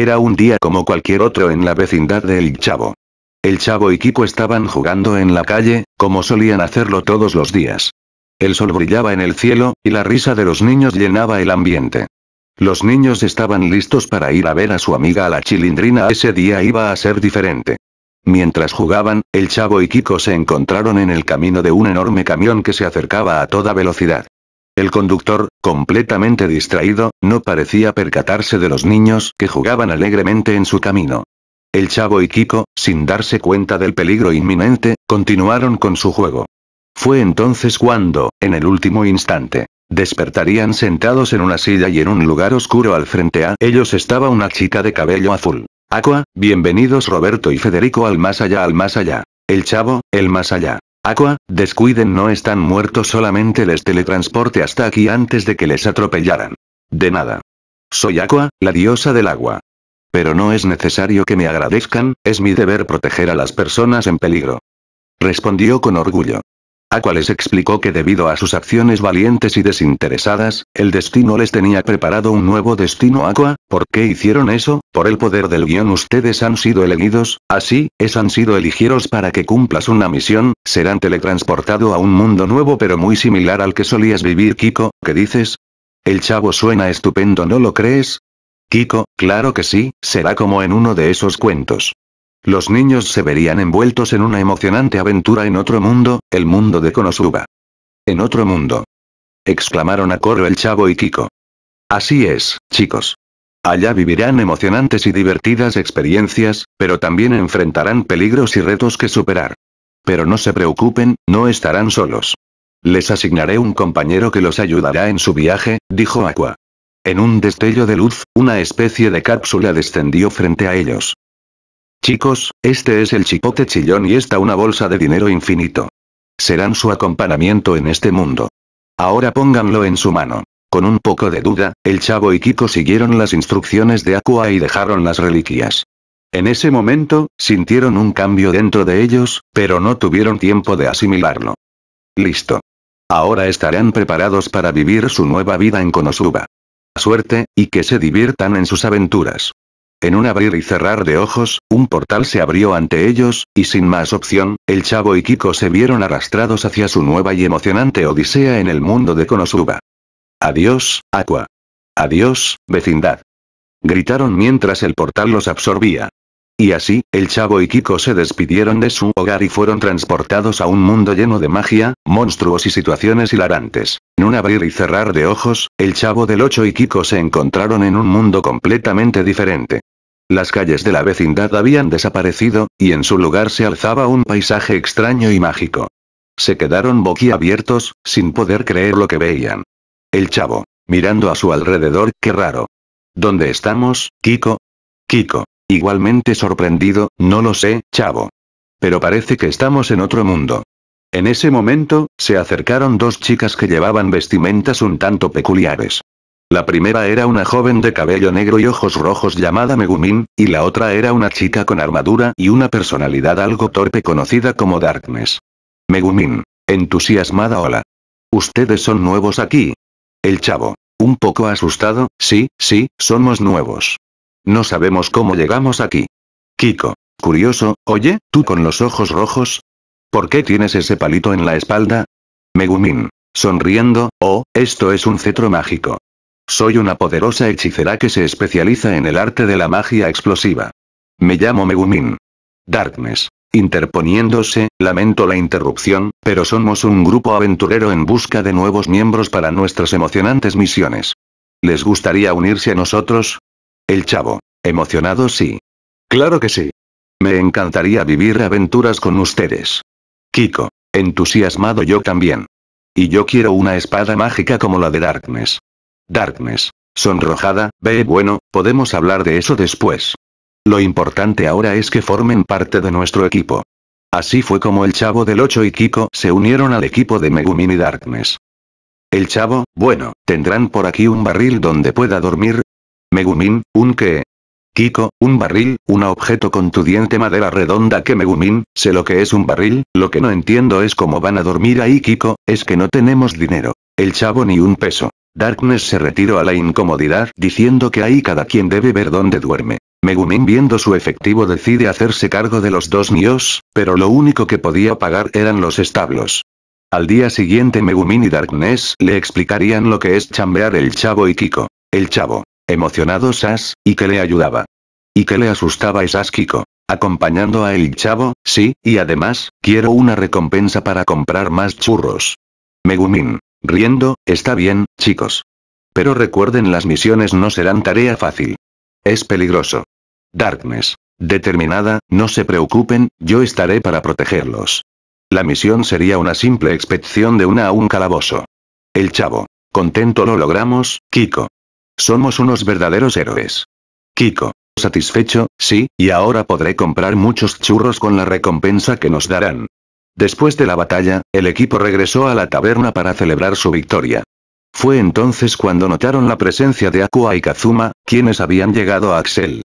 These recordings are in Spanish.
Era un día como cualquier otro en la vecindad de El Chavo. El Chavo y Kiko estaban jugando en la calle, como solían hacerlo todos los días. El sol brillaba en el cielo, y la risa de los niños llenaba el ambiente. Los niños estaban listos para ir a ver a su amiga a la chilindrina. Ese día iba a ser diferente. Mientras jugaban, el chavo y Kiko se encontraron en el camino de un enorme camión que se acercaba a toda velocidad. El conductor, completamente distraído, no parecía percatarse de los niños que jugaban alegremente en su camino. El chavo y Kiko, sin darse cuenta del peligro inminente, continuaron con su juego. Fue entonces cuando, en el último instante, despertarían sentados en una silla y en un lugar oscuro al frente a ellos estaba una chica de cabello azul. Aqua, bienvenidos Roberto y Federico al más allá al más allá. El chavo, el más allá. Aqua, descuiden no están muertos solamente les teletransporte hasta aquí antes de que les atropellaran. De nada. Soy Aqua, la diosa del agua. Pero no es necesario que me agradezcan, es mi deber proteger a las personas en peligro. Respondió con orgullo. Aqua les explicó que debido a sus acciones valientes y desinteresadas, el destino les tenía preparado un nuevo destino Aqua, ¿por qué hicieron eso? Por el poder del guión ustedes han sido elegidos, así, es han sido elegidos para que cumplas una misión, serán teletransportado a un mundo nuevo pero muy similar al que solías vivir Kiko, ¿qué dices? El chavo suena estupendo ¿no lo crees? Kiko, claro que sí, será como en uno de esos cuentos. Los niños se verían envueltos en una emocionante aventura en otro mundo, el mundo de Konosuba. En otro mundo. Exclamaron a coro el chavo y Kiko. Así es, chicos. Allá vivirán emocionantes y divertidas experiencias, pero también enfrentarán peligros y retos que superar. Pero no se preocupen, no estarán solos. Les asignaré un compañero que los ayudará en su viaje, dijo Aqua. En un destello de luz, una especie de cápsula descendió frente a ellos. Chicos, este es el chicote chillón y esta una bolsa de dinero infinito. Serán su acompañamiento en este mundo. Ahora pónganlo en su mano. Con un poco de duda, el chavo y Kiko siguieron las instrucciones de Aqua y dejaron las reliquias. En ese momento, sintieron un cambio dentro de ellos, pero no tuvieron tiempo de asimilarlo. Listo. Ahora estarán preparados para vivir su nueva vida en Konosuba. Suerte, y que se diviertan en sus aventuras. En un abrir y cerrar de ojos, un portal se abrió ante ellos, y sin más opción, el chavo y Kiko se vieron arrastrados hacia su nueva y emocionante odisea en el mundo de Konosuba. Adiós, Aqua. Adiós, vecindad. Gritaron mientras el portal los absorbía. Y así, el Chavo y Kiko se despidieron de su hogar y fueron transportados a un mundo lleno de magia, monstruos y situaciones hilarantes. En un abrir y cerrar de ojos, el Chavo del 8 y Kiko se encontraron en un mundo completamente diferente. Las calles de la vecindad habían desaparecido, y en su lugar se alzaba un paisaje extraño y mágico. Se quedaron boquiabiertos, sin poder creer lo que veían. El Chavo, mirando a su alrededor, qué raro. ¿Dónde estamos, Kiko? Kiko, Igualmente sorprendido, no lo sé, chavo. Pero parece que estamos en otro mundo. En ese momento, se acercaron dos chicas que llevaban vestimentas un tanto peculiares. La primera era una joven de cabello negro y ojos rojos llamada Megumin, y la otra era una chica con armadura y una personalidad algo torpe conocida como Darkness. Megumin. Entusiasmada Hola. Ustedes son nuevos aquí. El chavo. Un poco asustado, sí, sí, somos nuevos. No sabemos cómo llegamos aquí. Kiko. Curioso, oye, tú con los ojos rojos. ¿Por qué tienes ese palito en la espalda? Megumin. Sonriendo, oh, esto es un cetro mágico. Soy una poderosa hechicera que se especializa en el arte de la magia explosiva. Me llamo Megumin. Darkness. Interponiéndose, lamento la interrupción, pero somos un grupo aventurero en busca de nuevos miembros para nuestras emocionantes misiones. ¿Les gustaría unirse a nosotros? El chavo. Emocionado sí. Claro que sí. Me encantaría vivir aventuras con ustedes. Kiko. Entusiasmado yo también. Y yo quiero una espada mágica como la de Darkness. Darkness. Sonrojada, ve bueno, podemos hablar de eso después. Lo importante ahora es que formen parte de nuestro equipo. Así fue como el Chavo del 8 y Kiko se unieron al equipo de Megumin y Darkness. El Chavo, bueno, tendrán por aquí un barril donde pueda dormir, Megumin, un que... Kiko, un barril, un objeto con tu diente madera redonda que Megumin, sé lo que es un barril, lo que no entiendo es cómo van a dormir ahí Kiko, es que no tenemos dinero. El chavo ni un peso. Darkness se retiró a la incomodidad diciendo que ahí cada quien debe ver dónde duerme. Megumin viendo su efectivo decide hacerse cargo de los dos míos pero lo único que podía pagar eran los establos. Al día siguiente Megumin y Darkness le explicarían lo que es chambear el chavo y Kiko. El chavo emocionado Sas, y que le ayudaba. Y que le asustaba esas Kiko. Acompañando a el chavo, sí, y además, quiero una recompensa para comprar más churros. Megumin. Riendo, está bien, chicos. Pero recuerden las misiones no serán tarea fácil. Es peligroso. Darkness. Determinada, no se preocupen, yo estaré para protegerlos. La misión sería una simple expedición de una a un calabozo. El chavo. Contento lo logramos, Kiko. Somos unos verdaderos héroes. Kiko. Satisfecho, sí, y ahora podré comprar muchos churros con la recompensa que nos darán. Después de la batalla, el equipo regresó a la taberna para celebrar su victoria. Fue entonces cuando notaron la presencia de Aqua y Kazuma, quienes habían llegado a Axel.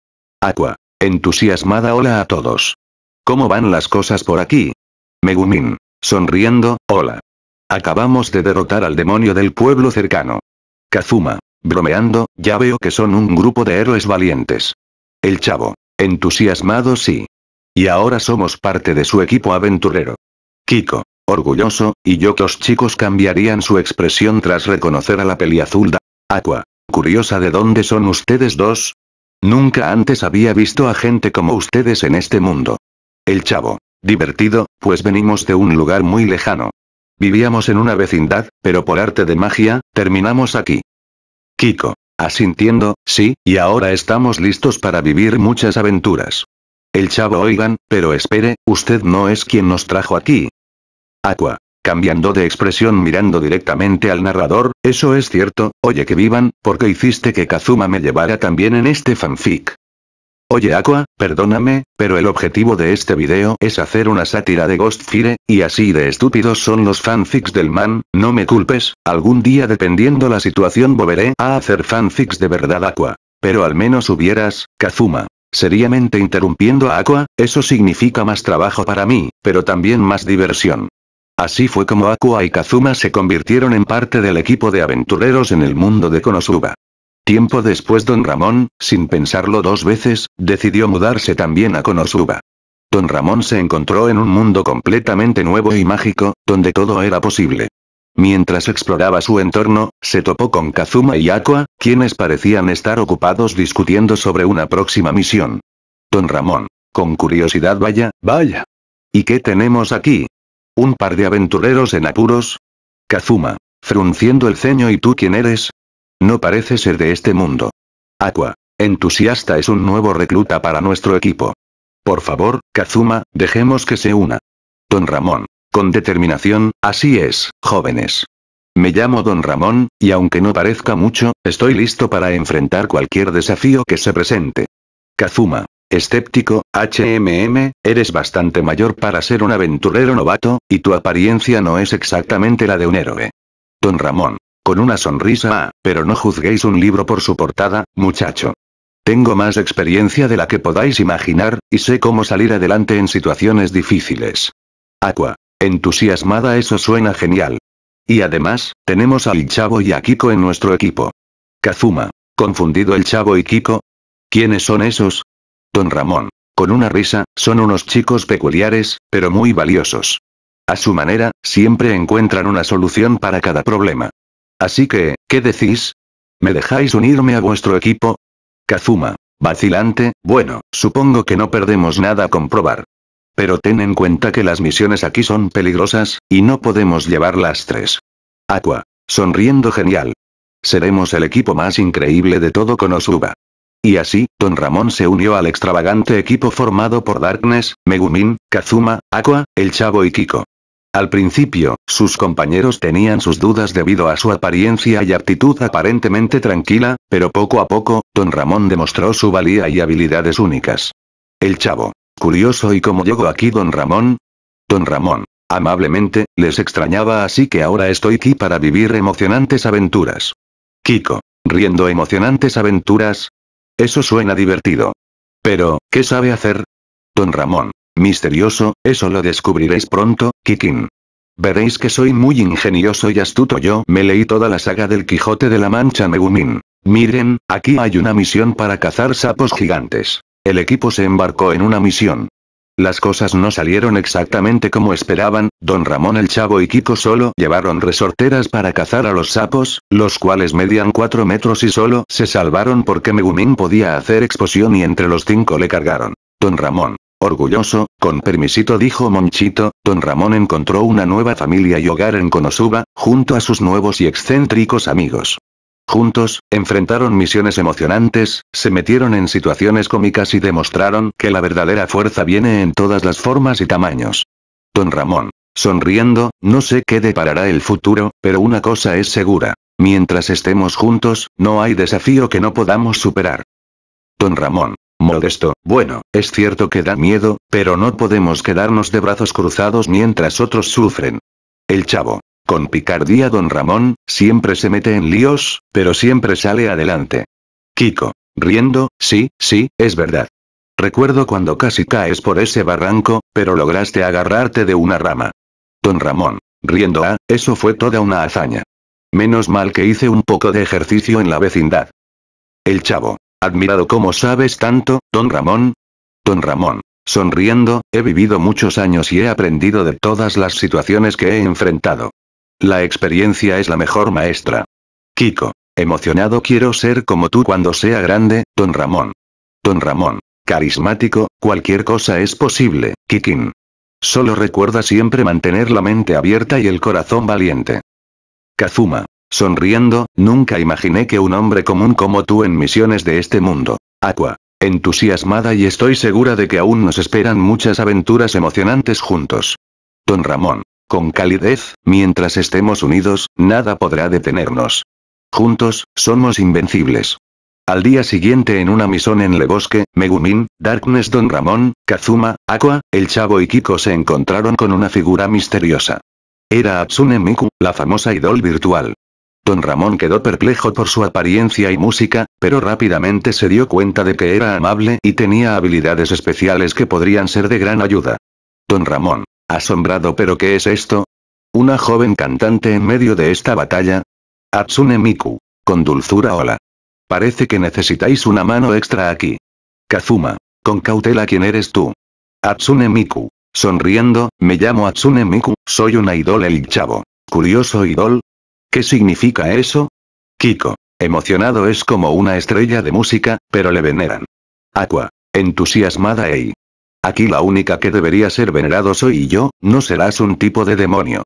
Aqua. Entusiasmada hola a todos. ¿Cómo van las cosas por aquí? Megumin. Sonriendo, hola. Acabamos de derrotar al demonio del pueblo cercano. Kazuma. Bromeando, ya veo que son un grupo de héroes valientes. El chavo. Entusiasmado sí. Y ahora somos parte de su equipo aventurero. Kiko. Orgulloso, y yo que los chicos cambiarían su expresión tras reconocer a la peli peliazulda. Aqua. Curiosa de dónde son ustedes dos. Nunca antes había visto a gente como ustedes en este mundo. El chavo. Divertido, pues venimos de un lugar muy lejano. Vivíamos en una vecindad, pero por arte de magia, terminamos aquí. Kiko. Asintiendo, sí, y ahora estamos listos para vivir muchas aventuras. El chavo oigan, pero espere, usted no es quien nos trajo aquí. Aqua. Cambiando de expresión mirando directamente al narrador, eso es cierto, oye que vivan, porque hiciste que Kazuma me llevara también en este fanfic? Oye Aqua, perdóname, pero el objetivo de este video es hacer una sátira de Ghostfire, y así de estúpidos son los fanfics del man, no me culpes, algún día dependiendo la situación volveré a hacer fanfics de verdad Aqua. Pero al menos hubieras, Kazuma. Seriamente interrumpiendo a Aqua, eso significa más trabajo para mí, pero también más diversión. Así fue como Aqua y Kazuma se convirtieron en parte del equipo de aventureros en el mundo de Konosuba. Tiempo después don Ramón, sin pensarlo dos veces, decidió mudarse también a Konosuba. Don Ramón se encontró en un mundo completamente nuevo y mágico, donde todo era posible. Mientras exploraba su entorno, se topó con Kazuma y Aqua, quienes parecían estar ocupados discutiendo sobre una próxima misión. Don Ramón. Con curiosidad vaya, vaya. ¿Y qué tenemos aquí? ¿Un par de aventureros en apuros? Kazuma. Frunciendo el ceño y tú quién eres, no parece ser de este mundo. Aqua. Entusiasta es un nuevo recluta para nuestro equipo. Por favor, Kazuma, dejemos que se una. Don Ramón. Con determinación, así es, jóvenes. Me llamo Don Ramón, y aunque no parezca mucho, estoy listo para enfrentar cualquier desafío que se presente. Kazuma. Escéptico, HMM, eres bastante mayor para ser un aventurero novato, y tu apariencia no es exactamente la de un héroe. Don Ramón con una sonrisa, ah, pero no juzguéis un libro por su portada, muchacho. Tengo más experiencia de la que podáis imaginar, y sé cómo salir adelante en situaciones difíciles. Aqua. Entusiasmada eso suena genial. Y además, tenemos al Chavo y a Kiko en nuestro equipo. Kazuma. ¿Confundido el Chavo y Kiko? ¿Quiénes son esos? Don Ramón. Con una risa, son unos chicos peculiares, pero muy valiosos. A su manera, siempre encuentran una solución para cada problema. Así que, ¿qué decís? ¿Me dejáis unirme a vuestro equipo? Kazuma. Vacilante, bueno, supongo que no perdemos nada con probar. Pero ten en cuenta que las misiones aquí son peligrosas, y no podemos llevar las tres. Aqua. Sonriendo genial. Seremos el equipo más increíble de todo Konosuba. Y así, Don Ramón se unió al extravagante equipo formado por Darkness, Megumin, Kazuma, Aqua, El Chavo y Kiko. Al principio, sus compañeros tenían sus dudas debido a su apariencia y actitud aparentemente tranquila, pero poco a poco, don Ramón demostró su valía y habilidades únicas. El chavo. Curioso y como llegó aquí don Ramón. Don Ramón. Amablemente, les extrañaba así que ahora estoy aquí para vivir emocionantes aventuras. Kiko. Riendo emocionantes aventuras. Eso suena divertido. Pero, ¿qué sabe hacer? Don Ramón. Misterioso, eso lo descubriréis pronto, Kikin. Veréis que soy muy ingenioso y astuto. Yo me leí toda la saga del Quijote de la Mancha Megumin. Miren, aquí hay una misión para cazar sapos gigantes. El equipo se embarcó en una misión. Las cosas no salieron exactamente como esperaban, don Ramón el Chavo y Kiko solo llevaron resorteras para cazar a los sapos, los cuales medían 4 metros y solo se salvaron porque Megumin podía hacer explosión y entre los cinco le cargaron. Don Ramón, Orgulloso, con permisito dijo Monchito, don Ramón encontró una nueva familia y hogar en Konosuba, junto a sus nuevos y excéntricos amigos. Juntos, enfrentaron misiones emocionantes, se metieron en situaciones cómicas y demostraron que la verdadera fuerza viene en todas las formas y tamaños. Don Ramón, sonriendo, no sé qué deparará el futuro, pero una cosa es segura. Mientras estemos juntos, no hay desafío que no podamos superar. Don Ramón, Modesto, bueno, es cierto que da miedo, pero no podemos quedarnos de brazos cruzados mientras otros sufren. El chavo. Con picardía don Ramón, siempre se mete en líos, pero siempre sale adelante. Kiko. Riendo, sí, sí, es verdad. Recuerdo cuando casi caes por ese barranco, pero lograste agarrarte de una rama. Don Ramón. Riendo, ah, eso fue toda una hazaña. Menos mal que hice un poco de ejercicio en la vecindad. El chavo. Admirado cómo sabes tanto, don Ramón. Don Ramón. Sonriendo, he vivido muchos años y he aprendido de todas las situaciones que he enfrentado. La experiencia es la mejor maestra. Kiko. Emocionado quiero ser como tú cuando sea grande, don Ramón. Don Ramón. Carismático, cualquier cosa es posible, Kikin. Solo recuerda siempre mantener la mente abierta y el corazón valiente. Kazuma. Sonriendo, nunca imaginé que un hombre común como tú en misiones de este mundo. Aqua. Entusiasmada y estoy segura de que aún nos esperan muchas aventuras emocionantes juntos. Don Ramón. Con calidez, mientras estemos unidos, nada podrá detenernos. Juntos, somos invencibles. Al día siguiente en una misión en Le Bosque, Megumin, Darkness Don Ramón, Kazuma, Aqua, el Chavo y Kiko se encontraron con una figura misteriosa. Era Atsune Miku, la famosa idol virtual. Don Ramón quedó perplejo por su apariencia y música, pero rápidamente se dio cuenta de que era amable y tenía habilidades especiales que podrían ser de gran ayuda. Don Ramón, asombrado, ¿pero qué es esto? ¿Una joven cantante en medio de esta batalla? Atsune Miku, con dulzura hola. Parece que necesitáis una mano extra aquí. Kazuma, con cautela, ¿quién eres tú? Atsune Miku, sonriendo, me llamo Atsune Miku, soy una idol el chavo. Curioso idol, ¿Qué significa eso? Kiko, emocionado es como una estrella de música, pero le veneran. Aqua, entusiasmada Ei. Aquí la única que debería ser venerado soy yo, no serás un tipo de demonio.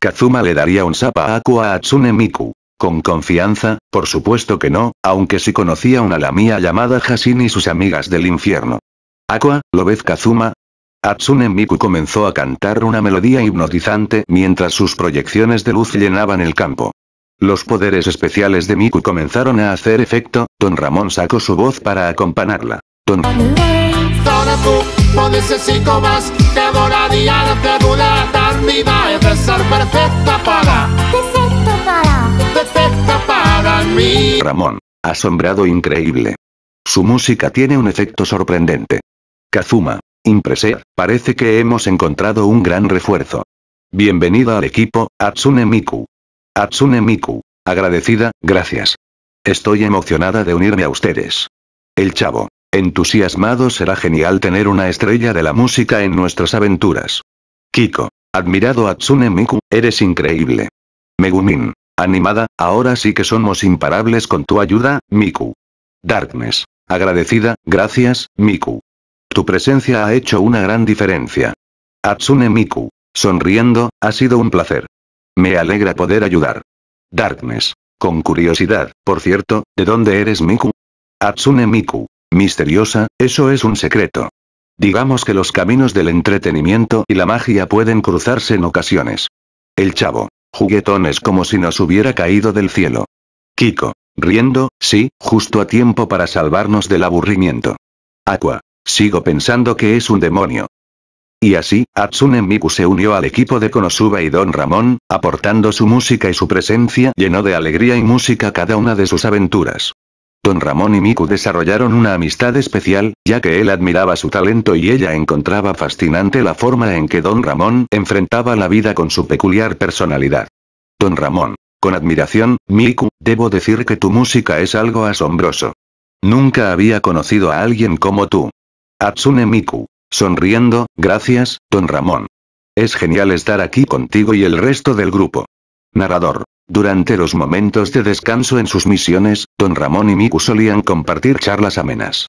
Kazuma le daría un sapa a Aqua a Tsune Miku. ¿Con confianza? Por supuesto que no, aunque sí conocía una la mía llamada Jasini y sus amigas del infierno. Aqua, lo ves Kazuma, Atsune Miku comenzó a cantar una melodía hipnotizante mientras sus proyecciones de luz llenaban el campo. Los poderes especiales de Miku comenzaron a hacer efecto, Don Ramón sacó su voz para acompañarla. Don... Ramón. Asombrado increíble. Su música tiene un efecto sorprendente. Kazuma. Impresé, parece que hemos encontrado un gran refuerzo. Bienvenida al equipo, Atsune Miku. Atsune Miku. Agradecida, gracias. Estoy emocionada de unirme a ustedes. El chavo. Entusiasmado será genial tener una estrella de la música en nuestras aventuras. Kiko. Admirado Atsune Miku, eres increíble. Megumin. Animada, ahora sí que somos imparables con tu ayuda, Miku. Darkness. Agradecida, gracias, Miku. Tu presencia ha hecho una gran diferencia. Atsune Miku. Sonriendo, ha sido un placer. Me alegra poder ayudar. Darkness. Con curiosidad, por cierto, ¿de dónde eres Miku? Atsune Miku. Misteriosa, eso es un secreto. Digamos que los caminos del entretenimiento y la magia pueden cruzarse en ocasiones. El chavo. Juguetones como si nos hubiera caído del cielo. Kiko. Riendo, sí, justo a tiempo para salvarnos del aburrimiento. Aqua. Sigo pensando que es un demonio. Y así, Atsune Miku se unió al equipo de Konosuba y Don Ramón, aportando su música y su presencia llenó de alegría y música cada una de sus aventuras. Don Ramón y Miku desarrollaron una amistad especial, ya que él admiraba su talento y ella encontraba fascinante la forma en que Don Ramón enfrentaba la vida con su peculiar personalidad. Don Ramón. Con admiración, Miku, debo decir que tu música es algo asombroso. Nunca había conocido a alguien como tú. Atsune Miku. Sonriendo, gracias, don Ramón. Es genial estar aquí contigo y el resto del grupo. Narrador. Durante los momentos de descanso en sus misiones, don Ramón y Miku solían compartir charlas amenas.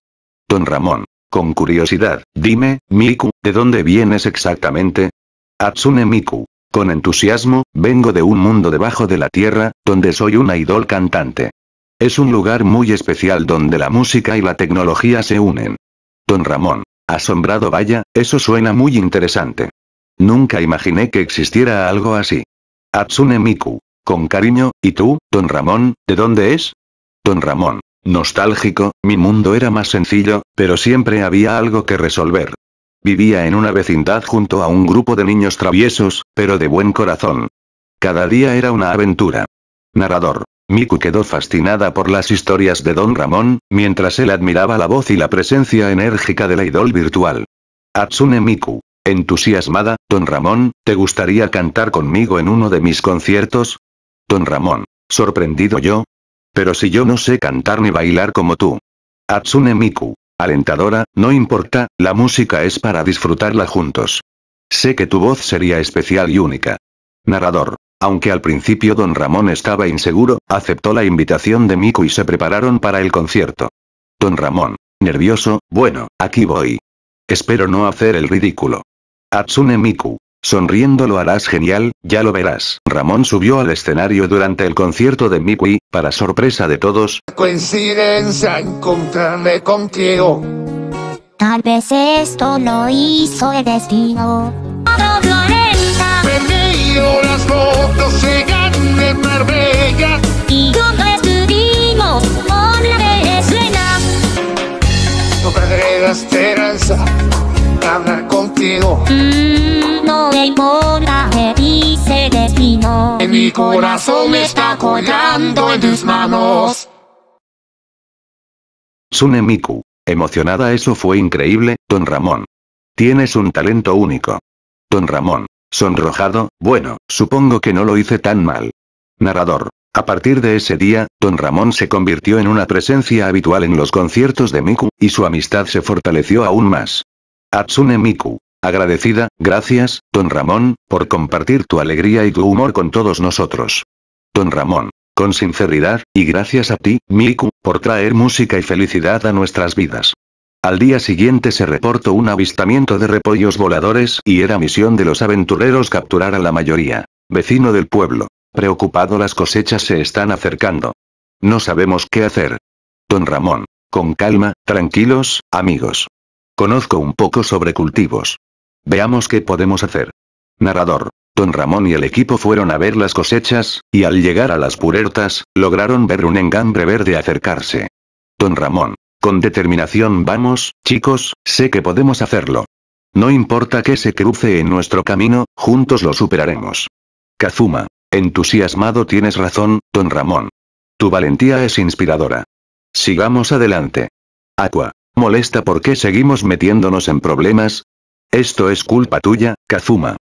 Don Ramón. Con curiosidad, dime, Miku, ¿de dónde vienes exactamente? Atsune Miku. Con entusiasmo, vengo de un mundo debajo de la tierra, donde soy una idol cantante. Es un lugar muy especial donde la música y la tecnología se unen. Don Ramón. Asombrado vaya, eso suena muy interesante. Nunca imaginé que existiera algo así. Atsune Miku. Con cariño, ¿y tú, don Ramón, de dónde es? Don Ramón. Nostálgico, mi mundo era más sencillo, pero siempre había algo que resolver. Vivía en una vecindad junto a un grupo de niños traviesos, pero de buen corazón. Cada día era una aventura. Narrador. Miku quedó fascinada por las historias de Don Ramón, mientras él admiraba la voz y la presencia enérgica de la idol virtual. Hatsune Miku. Entusiasmada, Don Ramón, ¿te gustaría cantar conmigo en uno de mis conciertos? Don Ramón. Sorprendido yo. Pero si yo no sé cantar ni bailar como tú. Hatsune Miku. Alentadora, no importa, la música es para disfrutarla juntos. Sé que tu voz sería especial y única. Narrador. Aunque al principio don Ramón estaba inseguro, aceptó la invitación de Miku y se prepararon para el concierto. Don Ramón, nervioso, bueno, aquí voy. Espero no hacer el ridículo. Atsune Miku. Sonriendo lo harás genial, ya lo verás. Ramón subió al escenario durante el concierto de Miku y, para sorpresa de todos, coincidencia encontrarme contigo. Tal vez esto lo hizo el destino. Y estuvimos la esperanza hablar contigo. Mm, no me importa que dice destino. En mi corazón está colgando en tus manos. Tsunemiku. Emocionada eso fue increíble, Don Ramón. Tienes un talento único. Don Ramón. Sonrojado, bueno, supongo que no lo hice tan mal. Narrador. A partir de ese día, don Ramón se convirtió en una presencia habitual en los conciertos de Miku, y su amistad se fortaleció aún más. Atsune Miku. Agradecida, gracias, don Ramón, por compartir tu alegría y tu humor con todos nosotros. Don Ramón. Con sinceridad, y gracias a ti, Miku, por traer música y felicidad a nuestras vidas. Al día siguiente se reportó un avistamiento de repollos voladores y era misión de los aventureros capturar a la mayoría. Vecino del pueblo. Preocupado las cosechas se están acercando. No sabemos qué hacer. Don Ramón. Con calma, tranquilos, amigos. Conozco un poco sobre cultivos. Veamos qué podemos hacer. Narrador. Don Ramón y el equipo fueron a ver las cosechas, y al llegar a las purertas, lograron ver un engambre verde acercarse. Don Ramón, con determinación vamos, chicos, sé que podemos hacerlo. No importa que se cruce en nuestro camino, juntos lo superaremos. Kazuma. Entusiasmado tienes razón, don Ramón. Tu valentía es inspiradora. Sigamos adelante. Aqua. ¿Molesta por qué seguimos metiéndonos en problemas? Esto es culpa tuya, Kazuma.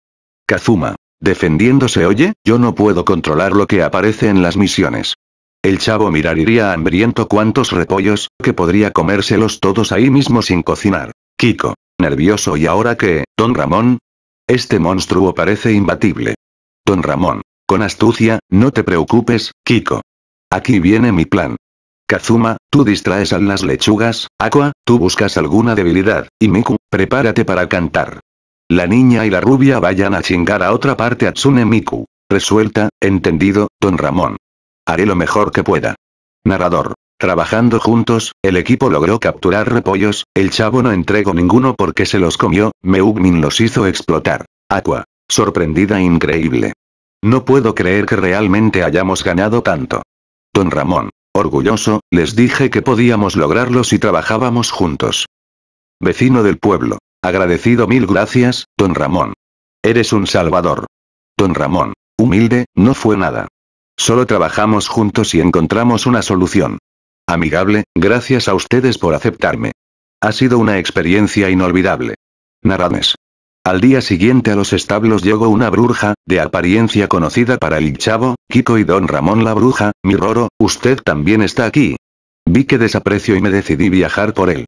Kazuma. Defendiéndose oye, yo no puedo controlar lo que aparece en las misiones. El chavo miraría hambriento cuantos repollos, que podría comérselos todos ahí mismo sin cocinar. Kiko. Nervioso y ahora qué. don Ramón. Este monstruo parece imbatible. Don Ramón. Con astucia, no te preocupes, Kiko. Aquí viene mi plan. Kazuma, tú distraes a las lechugas, Aqua, tú buscas alguna debilidad, y Miku, prepárate para cantar. La niña y la rubia vayan a chingar a otra parte a Tsune Miku. Resuelta, entendido, don Ramón. Haré lo mejor que pueda. Narrador. Trabajando juntos, el equipo logró capturar repollos, el chavo no entregó ninguno porque se los comió, Meugmin los hizo explotar. Aqua. Sorprendida increíble. No puedo creer que realmente hayamos ganado tanto. Don Ramón. Orgulloso, les dije que podíamos lograrlo si trabajábamos juntos. Vecino del pueblo. Agradecido mil gracias, don Ramón. Eres un salvador. Don Ramón. Humilde, no fue nada. Solo trabajamos juntos y encontramos una solución. Amigable, gracias a ustedes por aceptarme. Ha sido una experiencia inolvidable. Naranes. Al día siguiente a los establos llegó una bruja, de apariencia conocida para el chavo, Kiko y don Ramón la bruja, mi Roro, usted también está aquí. Vi que desaprecio y me decidí viajar por él.